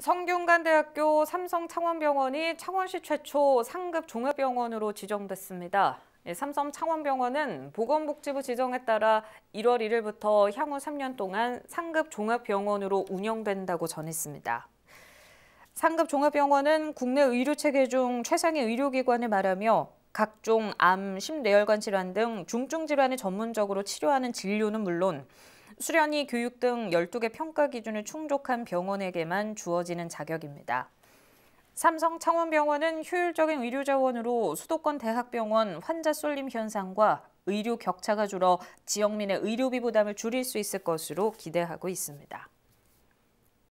성균관대학교 삼성창원병원이 창원시 최초 상급 종합병원으로 지정됐습니다. 예, 삼성 창원병원은 보건복지부 지정에 따라 1월 1일부터 향후 3년 동안 상급 종합병원으로 운영된다고 전했습니다. 상급 종합병원은 국내 의료체계 중 최상의 의료기관을 말하며 각종 암, 심뇌혈관 질환 등 중증 질환을 전문적으로 치료하는 진료는 물론 수련이 교육 등 12개 평가 기준을 충족한 병원에게만 주어지는 자격입니다. 삼성 창원병원은 효율적인 의료 자원으로 수도권 대학병원 환자 쏠림 현상과 의료 격차가 줄어 지역민의 의료비 부담을 줄일 수 있을 것으로 기대하고 있습니다.